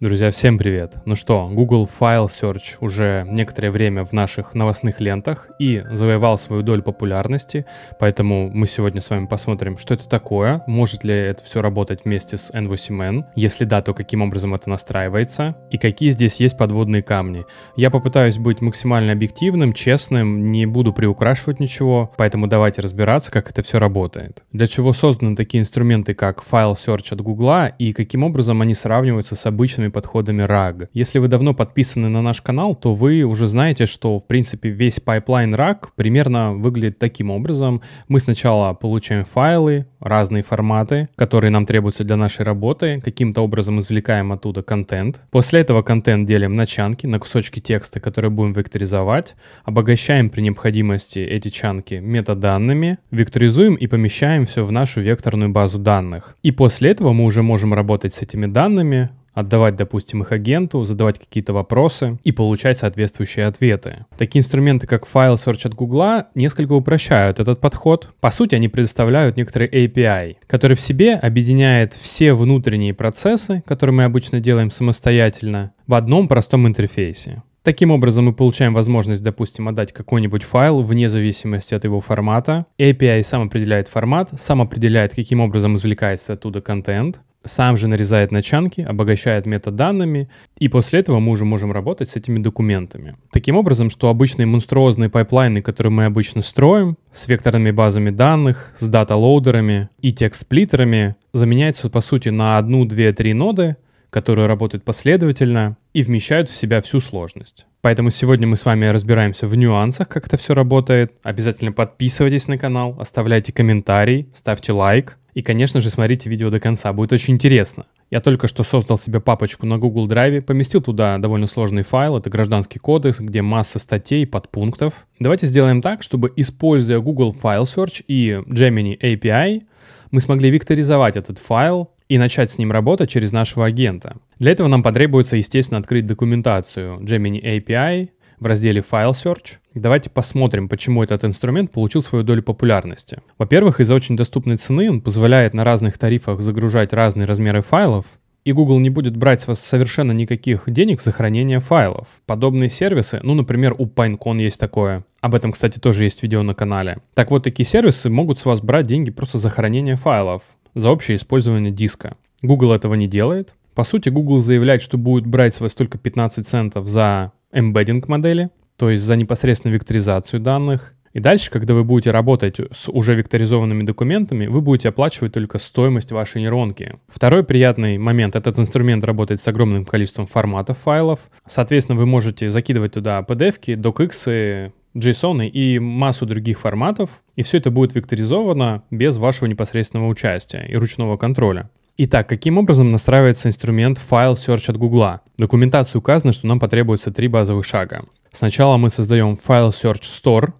Друзья, всем привет! Ну что, Google File Search уже некоторое время в наших новостных лентах и завоевал свою долю популярности, поэтому мы сегодня с вами посмотрим, что это такое, может ли это все работать вместе с N-Vue NVCMN, если да, то каким образом это настраивается и какие здесь есть подводные камни. Я попытаюсь быть максимально объективным, честным, не буду приукрашивать ничего, поэтому давайте разбираться, как это все работает. Для чего созданы такие инструменты, как File Search от Google и каким образом они сравниваются с обычными разными подходами RAG. Если вы давно подписаны на наш канал, то вы уже знаете, что в принципе весь пайплайн RAG примерно выглядит таким образом. Мы сначала получаем файлы, разные форматы, которые нам требуются для нашей работы, каким-то образом извлекаем оттуда контент. После этого контент делим на чанки, на кусочки текста, которые будем векторизовать, обогащаем при необходимости эти чанки метаданными, векторизуем и помещаем все в нашу векторную базу данных. И после этого мы уже можем работать с этими данными, отдавать, допустим, их агенту, задавать какие-то вопросы и получать соответствующие ответы. Такие инструменты, как файл Search от Google, несколько упрощают этот подход. По сути, они предоставляют некоторый API, который в себе объединяет все внутренние процессы, которые мы обычно делаем самостоятельно, в одном простом интерфейсе. Таким образом, мы получаем возможность, допустим, отдать какой-нибудь файл вне зависимости от его формата. API сам определяет формат, сам определяет, каким образом извлекается оттуда контент сам же нарезает начанки, обогащает метаданными, и после этого мы уже можем работать с этими документами. Таким образом, что обычные монструозные пайплайны, которые мы обычно строим, с векторными базами данных, с дата-лоудерами и текст-сплиттерами, заменяются, по сути, на одну, две, три ноды, которые работают последовательно и вмещают в себя всю сложность. Поэтому сегодня мы с вами разбираемся в нюансах, как это все работает. Обязательно подписывайтесь на канал, оставляйте комментарий, ставьте лайк. И, конечно же, смотрите видео до конца, будет очень интересно. Я только что создал себе папочку на Google Drive, поместил туда довольно сложный файл, это гражданский кодекс, где масса статей, подпунктов. Давайте сделаем так, чтобы, используя Google File Search и Gemini API, мы смогли векторизовать этот файл и начать с ним работать через нашего агента. Для этого нам потребуется, естественно, открыть документацию Gemini API, в разделе File Search. Давайте посмотрим, почему этот инструмент получил свою долю популярности. Во-первых, из-за очень доступной цены он позволяет на разных тарифах загружать разные размеры файлов, и Google не будет брать с вас совершенно никаких денег за хранение файлов. Подобные сервисы, ну, например, у Pinecon есть такое. Об этом, кстати, тоже есть видео на канале. Так вот, такие сервисы могут с вас брать деньги просто за хранение файлов, за общее использование диска. Google этого не делает. По сути, Google заявляет, что будет брать с вас только 15 центов за эмбеддинг модели, то есть за непосредственную векторизацию данных. И дальше, когда вы будете работать с уже векторизованными документами, вы будете оплачивать только стоимость вашей нейронки. Второй приятный момент — этот инструмент работает с огромным количеством форматов файлов. Соответственно, вы можете закидывать туда PDF-ки, docx, JSON и массу других форматов, и все это будет векторизовано без вашего непосредственного участия и ручного контроля. Итак, каким образом настраивается инструмент File Search от Google? В документации указано, что нам потребуется три базовых шага. Сначала мы создаем File Search Store.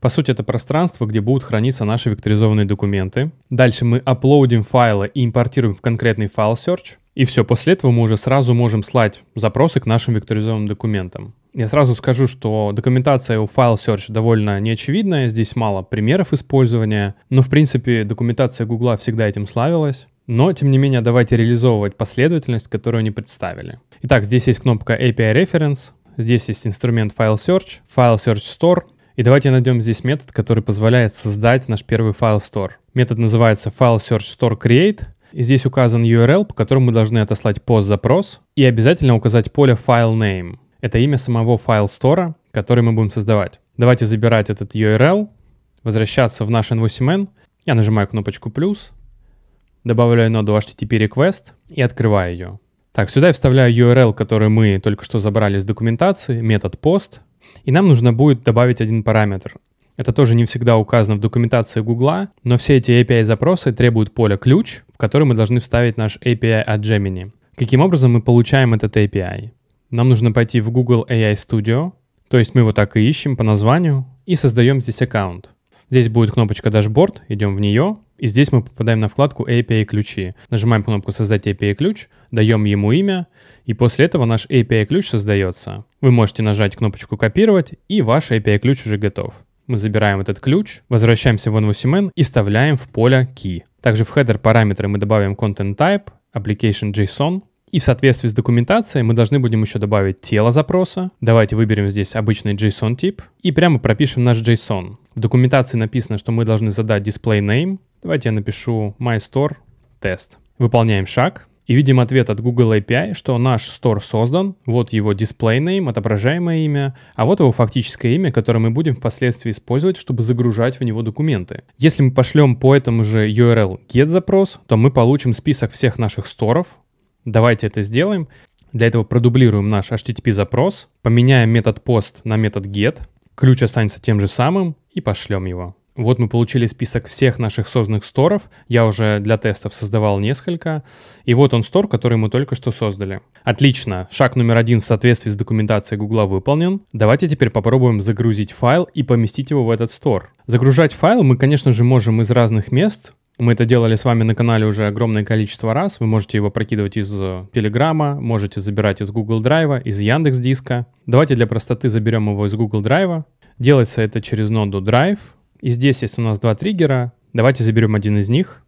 По сути, это пространство, где будут храниться наши векторизованные документы. Дальше мы аплоудим файлы и импортируем в конкретный файл Search. И все, после этого мы уже сразу можем слать запросы к нашим векторизованным документам. Я сразу скажу, что документация у File Search довольно неочевидная, здесь мало примеров использования, но в принципе документация Гугла всегда этим славилась. Но, тем не менее, давайте реализовывать последовательность, которую они представили. Итак, здесь есть кнопка API Reference, здесь есть инструмент File Search, File Search Store, и давайте найдем здесь метод, который позволяет создать наш первый файл Store. Метод называется File Search Store Create, и здесь указан URL, по которому мы должны отослать пост-запрос, и обязательно указать поле File Name. Это имя самого файл store, который мы будем создавать. Давайте забирать этот URL, возвращаться в наш N8N, Я нажимаю кнопочку «плюс», добавляю ноду HTTP request и открываю ее. Так, сюда я вставляю URL, который мы только что забрали из документации, метод post, и нам нужно будет добавить один параметр. Это тоже не всегда указано в документации Гугла, но все эти API-запросы требуют поля ключ, в который мы должны вставить наш API от Gemini. Каким образом мы получаем этот API? Нам нужно пойти в Google AI Studio, то есть мы его так и ищем по названию, и создаем здесь аккаунт. Здесь будет кнопочка Dashboard, идем в нее, и здесь мы попадаем на вкладку API-ключи. Нажимаем кнопку «Создать API-ключ», даем ему имя, и после этого наш API-ключ создается. Вы можете нажать кнопочку «Копировать», и ваш API-ключ уже готов. Мы забираем этот ключ, возвращаемся в NVCMN и вставляем в поле key. Также в header параметры мы добавим content type, application JSON, и в соответствии с документацией мы должны будем еще добавить тело запроса. Давайте выберем здесь обычный JSON тип и прямо пропишем наш JSON. В документации написано, что мы должны задать display name, Давайте я напишу my store тест. Выполняем шаг. И видим ответ от Google API, что наш store создан, вот его display name, отображаемое имя, а вот его фактическое имя, которое мы будем впоследствии использовать, чтобы загружать в него документы. Если мы пошлем по этому же URL get запрос, то мы получим список всех наших сторов. Давайте это сделаем. Для этого продублируем наш HTTP запрос, поменяем метод post на метод get, ключ останется тем же самым и пошлем его. Вот мы получили список всех наших созданных сторов. Я уже для тестов создавал несколько. И вот он стор, который мы только что создали. Отлично. Шаг номер один в соответствии с документацией Гугла выполнен. Давайте теперь попробуем загрузить файл и поместить его в этот стор. Загружать файл мы, конечно же, можем из разных мест. Мы это делали с вами на канале уже огромное количество раз. Вы можете его прокидывать из э, Телеграма, можете забирать из Google Драйва, из Яндекс Диска. Давайте для простоты заберем его из Google Драйва. Делается это через ноду Drive. И здесь есть у нас два триггера. Давайте заберем один из них,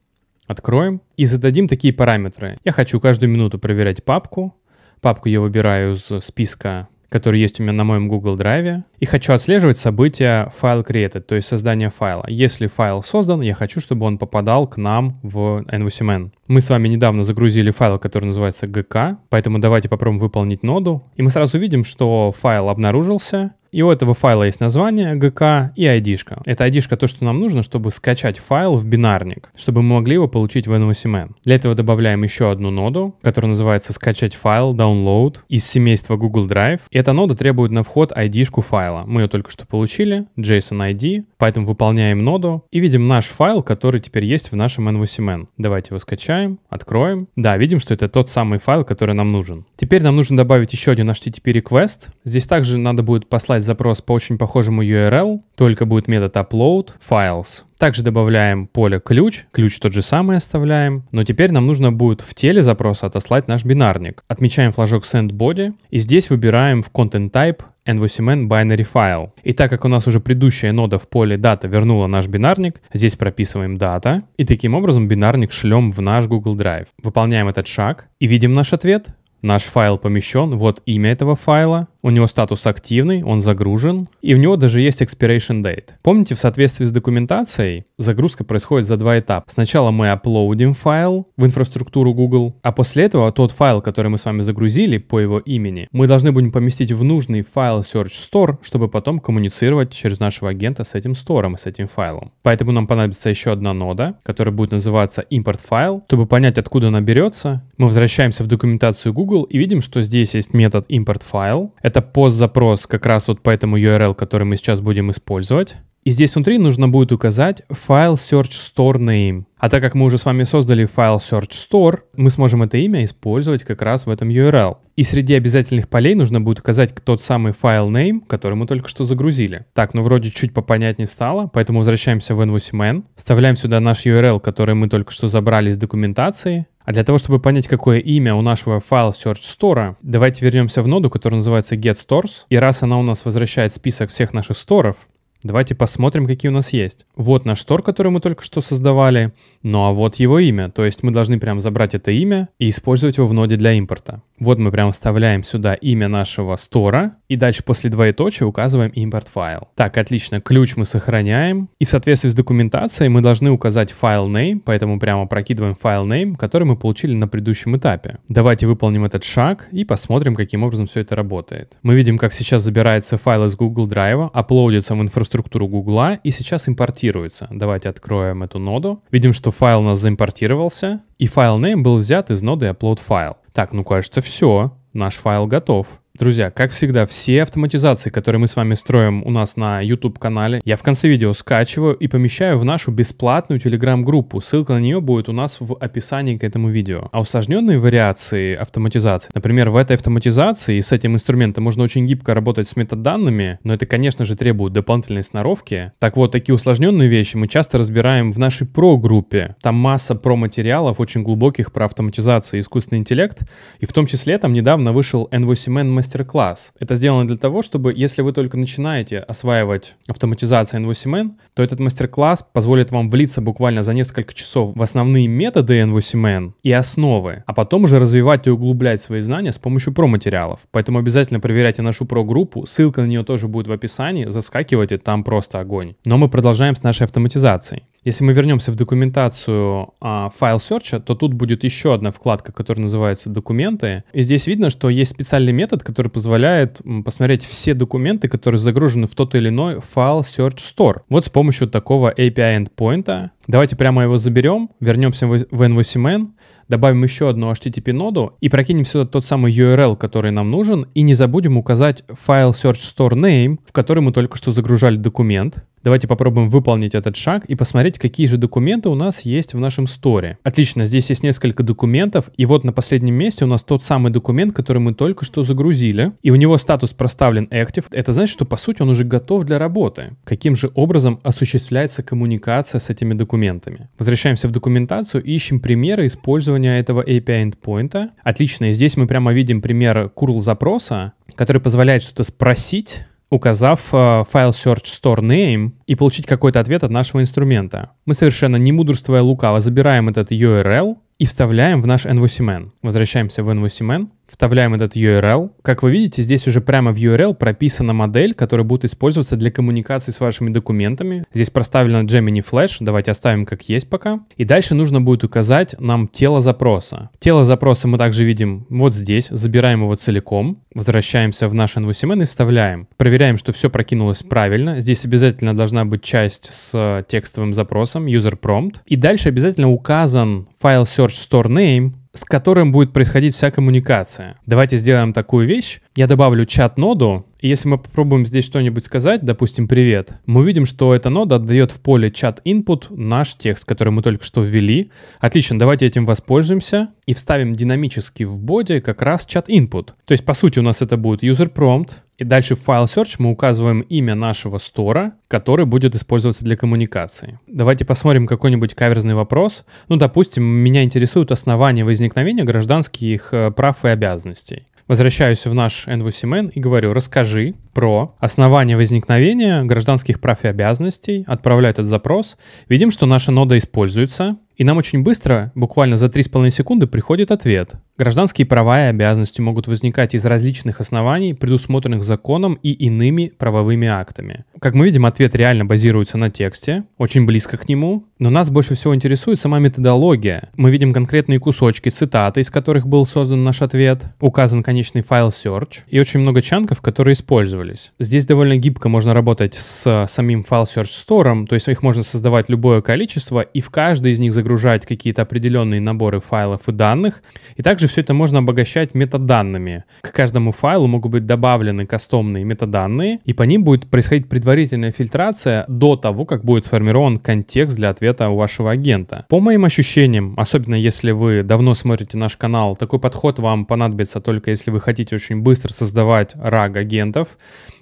откроем и зададим такие параметры. Я хочу каждую минуту проверять папку. Папку я выбираю из списка, который есть у меня на моем Google Drive. И хочу отслеживать события файл created, то есть создание файла. Если файл создан, я хочу, чтобы он попадал к нам в NVCMN. Мы с вами недавно загрузили файл, который называется GK, поэтому давайте попробуем выполнить ноду. И мы сразу видим, что файл обнаружился, и у этого файла есть название GK и ID. -шка. Это ID то, что нам нужно, чтобы скачать файл в бинарник, чтобы мы могли его получить в NVCMN. Для этого добавляем еще одну ноду, которая называется скачать файл download из семейства Google Drive. И эта нода требует на вход ID файла. Мы ее только что получили, JSON ID, поэтому выполняем ноду и видим наш файл, который теперь есть в нашем NVCMN. Давайте его скачаем Нажимаем, откроем. Да, видим, что это тот самый файл, который нам нужен. Теперь нам нужно добавить еще один HTTP request. Здесь также надо будет послать запрос по очень похожему URL, только будет метод upload files. Также добавляем поле ключ, ключ тот же самый оставляем, но теперь нам нужно будет в теле запроса отослать наш бинарник. Отмечаем флажок sendBody и здесь выбираем в content type NVCMN binary file. И так как у нас уже предыдущая нода в поле data вернула наш бинарник, здесь прописываем data и таким образом бинарник шлем в наш Google Drive. Выполняем этот шаг и видим наш ответ, Наш файл помещен, вот имя этого файла, у него статус активный, он загружен, и у него даже есть expiration date. Помните, в соответствии с документацией загрузка происходит за два этапа. Сначала мы аплоудим файл в инфраструктуру Google, а после этого тот файл, который мы с вами загрузили по его имени, мы должны будем поместить в нужный файл Search Store, чтобы потом коммуницировать через нашего агента с этим стором и с этим файлом. Поэтому нам понадобится еще одна нода, которая будет называться import файл. Чтобы понять, откуда она берется, мы возвращаемся в документацию Google, Google и видим, что здесь есть метод import файл. Это пост-запрос как раз вот по этому URL, который мы сейчас будем использовать. И здесь внутри нужно будет указать файл search store name. А так как мы уже с вами создали файл search store, мы сможем это имя использовать как раз в этом URL. И среди обязательных полей нужно будет указать тот самый файл name, который мы только что загрузили. Так, ну вроде чуть попонятнее стало, поэтому возвращаемся в NVCMN, вставляем сюда наш URL, который мы только что забрали из документации, а для того, чтобы понять, какое имя у нашего файл Search Store, давайте вернемся в ноду, которая называется GetStores. И раз она у нас возвращает список всех наших сторов, Давайте посмотрим, какие у нас есть. Вот наш стор, который мы только что создавали, ну а вот его имя, то есть мы должны прям забрать это имя и использовать его в ноде для импорта. Вот мы прям вставляем сюда имя нашего стора, и дальше после двоеточия указываем импорт файл. Так, отлично, ключ мы сохраняем, и в соответствии с документацией мы должны указать файл name, поэтому прямо прокидываем файл name, который мы получили на предыдущем этапе. Давайте выполним этот шаг и посмотрим, каким образом все это работает. Мы видим, как сейчас забирается файл из Google Drive, аплодится в инфраструктуру Google и сейчас импортируется. Давайте откроем эту ноду. Видим, что файл у нас заимпортировался, и файл name был взят из ноды upload file. Так, ну кажется, все. Наш файл готов. Друзья, как всегда, все автоматизации, которые мы с вами строим у нас на YouTube-канале, я в конце видео скачиваю и помещаю в нашу бесплатную Telegram-группу. Ссылка на нее будет у нас в описании к этому видео. А усложненные вариации автоматизации, например, в этой автоматизации с этим инструментом можно очень гибко работать с метаданными, но это, конечно же, требует дополнительной сноровки. Так вот, такие усложненные вещи мы часто разбираем в нашей про-группе. Там масса про-материалов, очень глубоких про автоматизацию и искусственный интеллект, и в том числе там недавно вышел N8N Master мастер-класс. Это сделано для того, чтобы, если вы только начинаете осваивать автоматизацию NVCMN, то этот мастер-класс позволит вам влиться буквально за несколько часов в основные методы NVCMN и основы, а потом уже развивать и углублять свои знания с помощью про-материалов. Поэтому обязательно проверяйте нашу про-группу, ссылка на нее тоже будет в описании, заскакивайте, там просто огонь. Но мы продолжаем с нашей автоматизацией. Если мы вернемся в документацию а, файл серча, то тут будет еще одна вкладка, которая называется «Документы». И здесь видно, что есть специальный метод, который позволяет посмотреть все документы, которые загружены в тот или иной файл search store. Вот с помощью такого API endpoint. Давайте прямо его заберем, вернемся в NVCMN, добавим еще одну HTTP ноду и прокинем сюда тот самый URL, который нам нужен. И не забудем указать файл search store name, в который мы только что загружали документ. Давайте попробуем выполнить этот шаг и посмотреть, какие же документы у нас есть в нашем сторе. Отлично, здесь есть несколько документов, и вот на последнем месте у нас тот самый документ, который мы только что загрузили, и у него статус проставлен active. Это значит, что по сути он уже готов для работы. Каким же образом осуществляется коммуникация с этими документами? Возвращаемся в документацию и ищем примеры использования этого API endpoint. Отлично, и здесь мы прямо видим пример curl запроса, который позволяет что-то спросить указав э, файл search store name и получить какой-то ответ от нашего инструмента. Мы совершенно не мудрствуя лукаво забираем этот URL и вставляем в наш NVCMN. Возвращаемся в NVCMN, Вставляем этот URL. Как вы видите, здесь уже прямо в URL прописана модель, которая будет использоваться для коммуникации с вашими документами. Здесь проставлено Gemini Flash, давайте оставим как есть пока. И дальше нужно будет указать нам тело запроса. Тело запроса мы также видим вот здесь, забираем его целиком, возвращаемся в наш NVCMN и вставляем. Проверяем, что все прокинулось правильно. Здесь обязательно должна быть часть с текстовым запросом, user prompt. И дальше обязательно указан файл search store name, с которым будет происходить вся коммуникация. Давайте сделаем такую вещь. Я добавлю чат-ноду, и если мы попробуем здесь что-нибудь сказать, допустим, «Привет», мы видим, что эта нода отдает в поле чат инпут наш текст, который мы только что ввели. Отлично, давайте этим воспользуемся и вставим динамически в боди как раз чат инпут То есть, по сути, у нас это будет user prompt, и дальше в файл search мы указываем имя нашего стора, который будет использоваться для коммуникации. Давайте посмотрим какой-нибудь каверзный вопрос. Ну, допустим, меня интересуют основания возникновения гражданских э, прав и обязанностей. Возвращаюсь в наш NVCMN и говорю, расскажи про основания возникновения гражданских прав и обязанностей, отправляю этот запрос, видим, что наша нода используется, и нам очень быстро, буквально за 3,5 секунды, приходит ответ. Гражданские права и обязанности могут возникать из различных оснований, предусмотренных законом и иными правовыми актами. Как мы видим, ответ реально базируется на тексте, очень близко к нему, но нас больше всего интересует сама методология. Мы видим конкретные кусочки, цитаты, из которых был создан наш ответ, указан конечный файл search и очень много чанков, которые использовались. Здесь довольно гибко можно работать с самим файл search store, то есть их можно создавать любое количество и в каждый из них загрузить загружать какие-то определенные наборы файлов и данных. И также все это можно обогащать метаданными. К каждому файлу могут быть добавлены кастомные метаданные, и по ним будет происходить предварительная фильтрация до того, как будет сформирован контекст для ответа у вашего агента. По моим ощущениям, особенно если вы давно смотрите наш канал, такой подход вам понадобится только если вы хотите очень быстро создавать RAG агентов,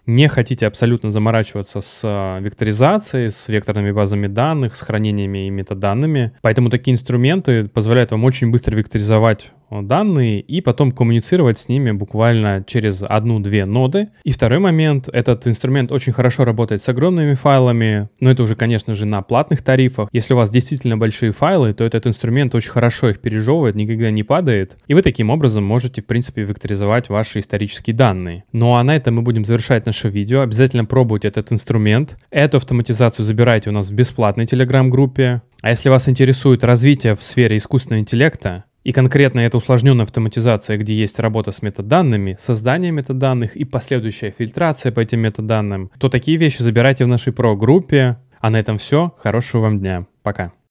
не хотите абсолютно заморачиваться с а, векторизацией, с векторными базами данных, с хранениями и метаданными. Поэтому такие инструменты позволяют вам очень быстро векторизовать Э, данные и потом коммуницировать с ними буквально через одну-две ноды. И второй момент, этот инструмент очень хорошо работает с огромными файлами, но это уже, конечно же, на платных тарифах. Если у вас действительно большие файлы, то этот инструмент очень хорошо их пережевывает, никогда не падает, и вы таким образом можете, в принципе, векторизовать ваши исторические данные. Ну а на этом мы будем завершать наше видео. Обязательно пробуйте этот инструмент. Эту автоматизацию забирайте у нас в бесплатной телеграм-группе. А если вас интересует развитие в сфере искусственного интеллекта, и конкретно эта усложненная автоматизация, где есть работа с метаданными, создание метаданных и последующая фильтрация по этим метаданным, то такие вещи забирайте в нашей про-группе. А на этом все. Хорошего вам дня. Пока.